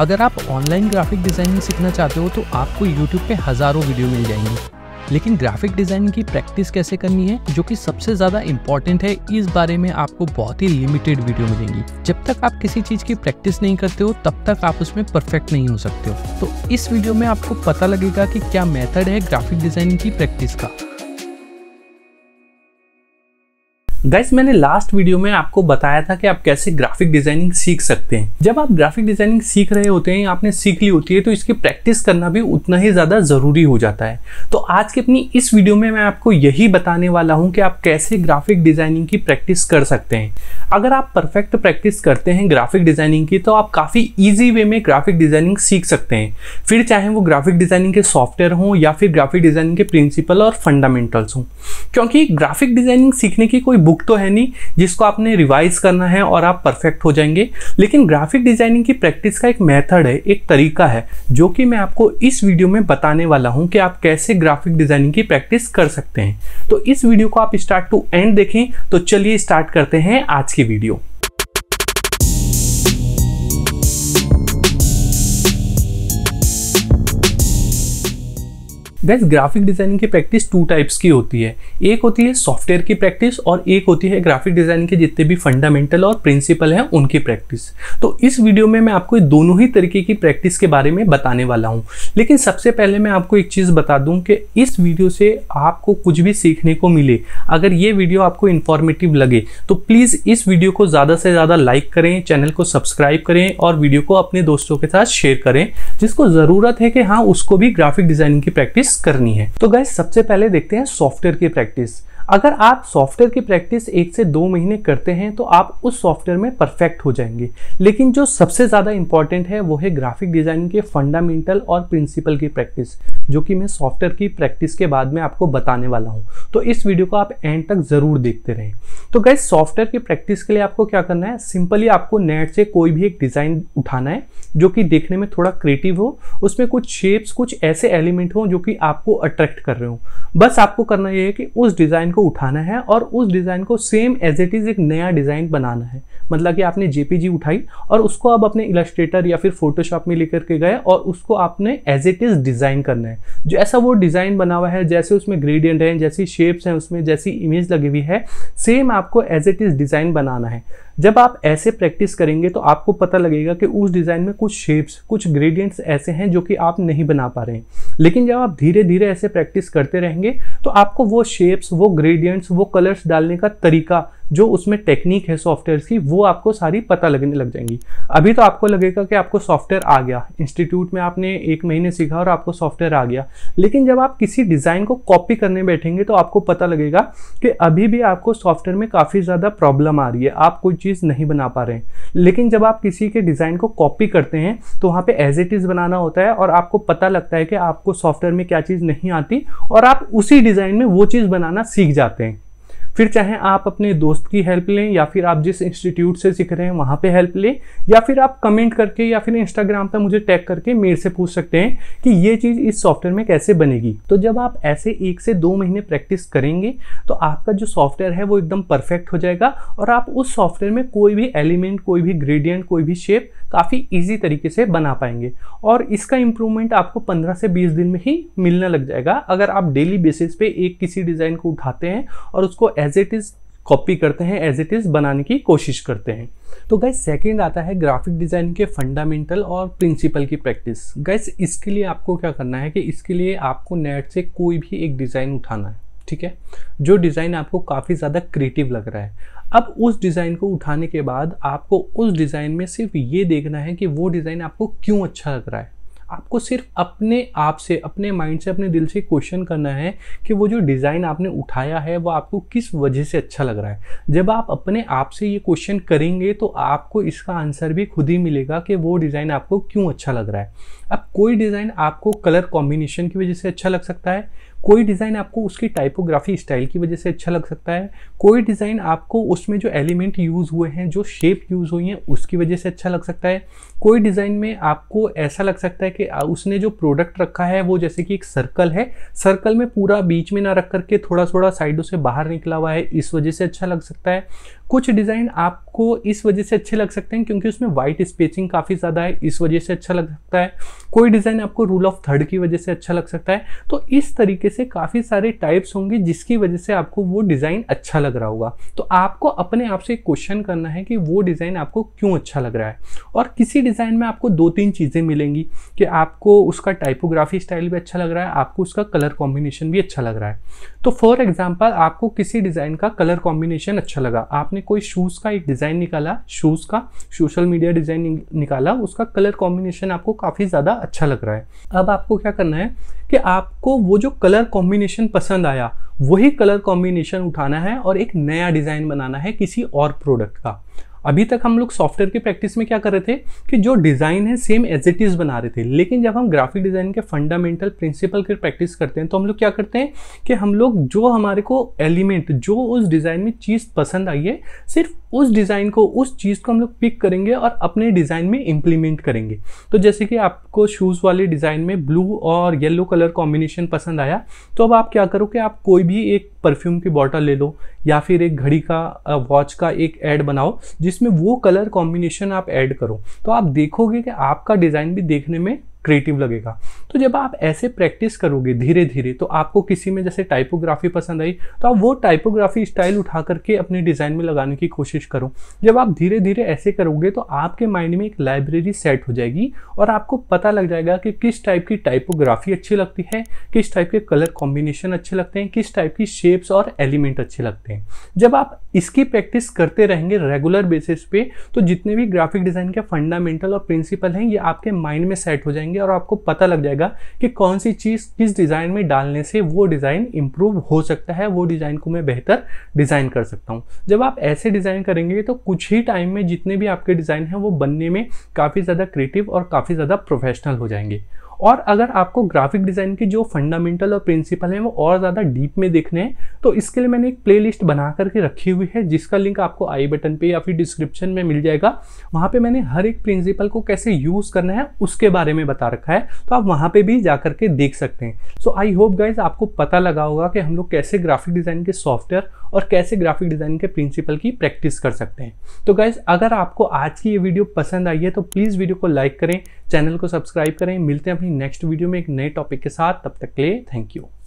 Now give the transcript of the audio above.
अगर आप online graphic designing सीखना चाहते हो तो आपको यूट्यूब पे हज़ारों वीडियो मिल जाएंगे लेकिन ग्राफिक डिज़ाइन की प्रैक्टिस कैसे करनी है जो कि सबसे ज़्यादा इम्पोर्टेंट है इस बारे में आपको बहुत ही लिमिटेड वीडियो मिलेंगी जब तक आप किसी चीज़ की प्रैक्टिस नहीं करते हो तब तक आप उसमें परफेक्ट नहीं हो सकते हो तो इस वीडियो में आपको पता लगेगा कि क्या मेथड है ग्राफिक डिज़ाइनिंग की प्रैक्टिस का गाइस मैंने लास्ट वीडियो में आपको बताया था कि आप कैसे ग्राफिक डिजाइनिंग सीख सकते हैं जब आप ग्राफिक डिजाइनिंग सीख रहे होते हैं आपने सीख ली होती है तो इसकी प्रैक्टिस करना भी उतना ही ज़्यादा ज़रूरी हो जाता है तो आज की अपनी इस वीडियो में मैं आपको यही बताने वाला हूँ कि आप कैसे ग्राफिक डिजाइनिंग की प्रैक्टिस कर सकते हैं अगर आप परफेक्ट प्रैक्टिस करते हैं ग्राफिक डिजाइनिंग की तो आप काफ़ी ईजी वे में ग्राफिक डिजाइनिंग सीख सकते हैं फिर चाहे वो ग्राफिक डिजाइनिंग के सॉफ्टवेयर हों या फिर ग्राफिक डिजाइनिंग के प्रिंसिपल और फंडामेंटल्स हों क्योंकि ग्राफिक डिजाइनिंग सीखने की कोई बुक बुक तो है नहीं जिसको आपने रिवाइज करना है और आप परफेक्ट हो जाएंगे लेकिन ग्राफिक डिजाइनिंग की प्रैक्टिस का एक मेथड है एक तरीका है जो कि मैं आपको इस वीडियो में बताने वाला हूं कि आप कैसे ग्राफिक डिजाइनिंग की प्रैक्टिस कर सकते हैं तो इस वीडियो को आप स्टार्ट टू एंड देखें तो चलिए स्टार्ट करते हैं आज की वीडियो दैट ग्राफिक डिज़ाइनिंग की प्रैक्टिस टू टाइप्स की होती है एक होती है सॉफ्टवेयर की प्रैक्टिस और एक होती है ग्राफिक डिज़ाइनिंग के जितने भी फंडामेंटल और प्रिंसिपल हैं उनकी प्रैक्टिस तो इस वीडियो में मैं आपको दोनों ही तरीके की प्रैक्टिस के बारे में बताने वाला हूँ लेकिन सबसे पहले मैं आपको एक चीज़ बता दूँ कि इस वीडियो से आपको कुछ भी सीखने को मिले अगर ये वीडियो आपको इन्फॉर्मेटिव लगे तो प्लीज़ इस वीडियो को ज़्यादा से ज़्यादा लाइक करें चैनल को सब्सक्राइब करें और वीडियो को अपने दोस्तों के साथ शेयर करें जिसको ज़रूरत है कि हाँ उसको भी ग्राफिक डिज़ाइनिंग की प्रैक्टिस प्रैक्टिस करनी है तो गाय सबसे पहले देखते हैं सॉफ्टवेयर की प्रैक्टिस अगर आप सॉफ्टवेयर की प्रैक्टिस एक से दो महीने करते हैं तो आप उस सॉफ्टवेयर में परफेक्ट हो जाएंगे लेकिन जो सबसे ज़्यादा इंपॉर्टेंट है वो है ग्राफिक डिज़ाइनिंग के फंडामेंटल और प्रिंसिपल की प्रैक्टिस जो कि मैं सॉफ्टवेयर की प्रैक्टिस के बाद में आपको बताने वाला हूँ तो इस वीडियो को आप एंड तक ज़रूर देखते रहें तो गैस सॉफ्टवेयर की प्रैक्टिस के लिए आपको क्या करना है सिंपली आपको नेट से कोई भी एक डिज़ाइन उठाना है जो कि देखने में थोड़ा क्रिएटिव हो उसमें कुछ शेप्स कुछ ऐसे एलिमेंट हों जो कि आपको अट्रैक्ट कर रहे हो बस आपको करना यह है कि उस डिज़ाइन को उठाना है और उस डिज़ाइन को सेम एज इट इज़ एक नया डिज़ाइन बनाना है मतलब कि आपने जेपीजी उठाई और उसको आप अपने इलास्ट्रेटर या फिर फोटोशॉप में लेकर के गए और उसको आपने एज इट इज़ डिज़ाइन करना है जो ऐसा वो डिज़ाइन बना हुआ है जैसे उसमें ग्रेडियंट हैं जैसी शेप्स हैं उसमें जैसी इमेज लगी हुई है सेम आपको एज इट इज़ डिज़ाइन बनाना है जब आप ऐसे प्रैक्टिस करेंगे तो आपको पता लगेगा कि उस डिज़ाइन में कुछ शेप्स कुछ ग्रेडियंट्स ऐसे हैं जो कि आप नहीं बना पा रहे हैं लेकिन जब आप धीरे धीरे ऐसे प्रैक्टिस करते रहेंगे तो आपको वो शेप्स वो ग्रेडियंट्स वो कलर्स डालने का तरीका जो उसमें टेक्निक है सॉफ्टवेयर की वो आपको सारी पता लगने लग जाएंगी अभी तो आपको लगेगा कि आपको सॉफ्टवेयर आ गया इंस्टीट्यूट में आपने एक महीने सीखा और आपको सॉफ्टवेयर आ गया लेकिन जब आप किसी डिज़ाइन को कॉपी करने बैठेंगे तो आपको पता लगेगा कि अभी भी आपको सॉफ्टवेयर में काफ़ी ज़्यादा प्रॉब्लम आ रही है आप कोई चीज़ नहीं बना पा रहे हैं लेकिन जब आप किसी के डिज़ाइन को कॉपी करते हैं तो वहाँ पर एज इट इज़ बनाना होता है और आपको पता लगता है कि आपको सॉफ्टवेयर में क्या चीज़ नहीं आती और आप उसी डिज़ाइन में वो चीज़ बनाना सीख जाते हैं फिर चाहे आप अपने दोस्त की हेल्प लें या फिर आप जिस इंस्टीट्यूट से सीख रहे हैं वहाँ पे हेल्प लें या फिर आप कमेंट करके या फिर इंस्टाग्राम पर मुझे टैग करके मेरे से पूछ सकते हैं कि ये चीज़ इस सॉफ्टवेयर में कैसे बनेगी तो जब आप ऐसे एक से दो महीने प्रैक्टिस करेंगे तो आपका जो सॉफ्टवेयर है वो एकदम परफेक्ट हो जाएगा और आप उस सॉफ्टवेयर में कोई भी एलिमेंट कोई भी ग्रेडियंट कोई भी शेप काफ़ी ईजी तरीके से बना पाएंगे और इसका इम्प्रूवमेंट आपको 15 से 20 दिन में ही मिलना लग जाएगा अगर आप डेली बेसिस पे एक किसी डिज़ाइन को उठाते हैं और उसको एज इट इज़ कॉपी करते हैं एज इट इज़ बनाने की कोशिश करते हैं तो गैस सेकेंड आता है ग्राफिक डिज़ाइन के फंडामेंटल और प्रिंसिपल की प्रैक्टिस गैस इसके लिए आपको क्या करना है कि इसके लिए आपको नेट से कोई भी एक डिज़ाइन उठाना है ठीक है जो डिज़ाइन आपको काफ़ी ज़्यादा क्रिएटिव लग रहा है अब उस डिज़ाइन को उठाने के बाद आपको उस डिज़ाइन में सिर्फ ये देखना है कि वो डिज़ाइन आपको क्यों अच्छा लग रहा है आपको सिर्फ अपने आप से अपने माइंड से अपने दिल से क्वेश्चन करना है कि वो जो डिज़ाइन आपने उठाया है वो आपको किस वजह से अच्छा लग रहा है जब आप अपने आप से ये क्वेश्चन करेंगे तो आपको इसका आंसर भी खुद ही मिलेगा कि वो डिज़ाइन आपको क्यों अच्छा लग रहा है अब कोई डिज़ाइन आपको कलर कॉम्बिनेशन की वजह से अच्छा लग सकता है कोई डिज़ाइन आपको उसकी टाइपोग्राफी स्टाइल की वजह से अच्छा लग सकता है कोई डिज़ाइन आपको उसमें जो एलिमेंट यूज़ हुए हैं जो शेप यूज़ हुई हैं उसकी वजह से अच्छा लग सकता है कोई डिज़ाइन में आपको ऐसा लग सकता है कि उसने जो प्रोडक्ट रखा है वो जैसे कि एक सर्कल है सर्कल में पूरा बीच में ना रख करके थोड़ा थोड़ा साइडों से बाहर निकला हुआ है इस वजह से अच्छा लग सकता है कुछ डिज़ाइन आपको इस वजह से अच्छे लग सकते हैं क्योंकि उसमें वाइट स्पेचिंग काफ़ी ज़्यादा है इस वजह से अच्छा लग सकता है कोई डिज़ाइन आपको रूल ऑफ थर्ड की वजह से अच्छा लग सकता है तो इस तरीके से काफ़ी सारे टाइप्स होंगे जिसकी वजह से आपको वो डिज़ाइन अच्छा लग रहा होगा तो आपको अपने आप से क्वेश्चन करना है कि वो डिज़ाइन आपको क्यों अच्छा लग रहा है और किसी डिज़ाइन में आपको दो तीन चीज़ें मिलेंगी कि आपको उसका टाइपोग्राफी स्टाइल भी अच्छा लग रहा है आपको उसका कलर कॉम्बिनेशन भी अच्छा लग रहा है तो फॉर एग्जाम्पल आपको किसी डिज़ाइन का कलर कॉम्बिनेशन अच्छा लगा आपने कोई शूज़ का एक डिज़ाइन निकाला शूज़ का सोशल मीडिया डिज़ाइन निकाला उसका कलर कॉम्बिनेशन आपको काफ़ी ज़्यादा अच्छा लग रहा है अब आपको क्या करना है कि आपको वो जो कलर कॉम्बिनेशन पसंद आया वही कलर कॉम्बिनेशन उठाना है और एक नया डिज़ाइन बनाना है किसी और प्रोडक्ट का अभी तक हम लोग सॉफ्टवेयर की प्रैक्टिस में क्या कर रहे थे कि जो डिज़ाइन है सेम एज इट इज़ बना रहे थे लेकिन जब हम ग्राफिक डिज़ाइन के फंडामेंटल प्रिंसिपल की प्रैक्टिस करते हैं तो हम लोग क्या करते हैं कि हम लोग जो हमारे को एलिमेंट जो उस डिज़ाइन में चीज़ पसंद आई है सिर्फ उस डिज़ाइन को उस चीज़ को हम लोग पिक करेंगे और अपने डिज़ाइन में इम्प्लीमेंट करेंगे तो जैसे कि आपको शूज़ वाले डिज़ाइन में ब्लू और येलो कलर कॉम्बिनेशन पसंद आया तो अब आप क्या करो कि आप कोई भी एक परफ्यूम की बॉटल ले लो या फिर एक घड़ी का वॉच का एक ऐड बनाओ जिसमें वो कलर कॉम्बिनेशन आप ऐड करो तो आप देखोगे कि आपका डिज़ाइन भी देखने में क्रिएटिव लगेगा तो जब आप ऐसे प्रैक्टिस करोगे धीरे धीरे तो आपको किसी में जैसे टाइपोग्राफी पसंद आई तो आप वो टाइपोग्राफी स्टाइल उठा करके अपने डिज़ाइन में लगाने की कोशिश करो जब आप धीरे धीरे ऐसे करोगे तो आपके माइंड में एक लाइब्रेरी सेट हो जाएगी और आपको पता लग जाएगा कि किस टाइप की टाइपोग्राफी अच्छी लगती है किस टाइप के कलर कॉम्बिनेशन अच्छे लगते हैं किस टाइप की शेप्स और एलिमेंट अच्छे लगते हैं जब आप इसकी प्रैक्टिस करते रहेंगे रेगुलर बेसिस पे तो जितने भी ग्राफिक डिज़ाइन के फंडामेंटल और प्रिंसिपल हैं ये आपके माइंड में सेट हो जाएंगे करेंगे और आपको पता लग जाएगा कि कौन सी चीज़ किस डिज़ाइन में डालने से वो डिज़ाइन इम्प्रूव हो सकता है वो डिज़ाइन को मैं बेहतर डिज़ाइन कर सकता हूँ जब आप ऐसे डिज़ाइन करेंगे तो कुछ ही टाइम में जितने भी आपके डिज़ाइन हैं वो बनने में काफ़ी ज़्यादा क्रिएटिव और काफ़ी ज़्यादा प्रोफेशनल हो जाएंगे और अगर आपको ग्राफिक डिज़ाइन के जो फंडामेंटल और प्रिंसिपल हैं वो और ज़्यादा डीप में देखने हैं तो इसके लिए मैंने एक प्लेलिस्ट बना करके रखी हुई है जिसका लिंक आपको आई बटन पे या फिर डिस्क्रिप्शन में मिल जाएगा वहाँ पे मैंने हर एक प्रिंसिपल को कैसे यूज़ करना है उसके बारे में बता रखा है तो आप वहाँ पर भी जा करके देख सकते हैं सो आई होप गाइज आपको पता लगा होगा कि हम लोग कैसे ग्राफिक डिज़ाइन के सॉफ्टवेयर और कैसे ग्राफिक डिज़ाइन के प्रिंसिपल की प्रैक्टिस कर सकते हैं तो गाइज अगर आपको आज की ये वीडियो पसंद आई है तो प्लीज़ वीडियो को लाइक करें चैनल को सब्सक्राइब करें मिलते हैं अपनी नेक्स्ट वीडियो में एक नए टॉपिक के साथ तब तक ले थैंक यू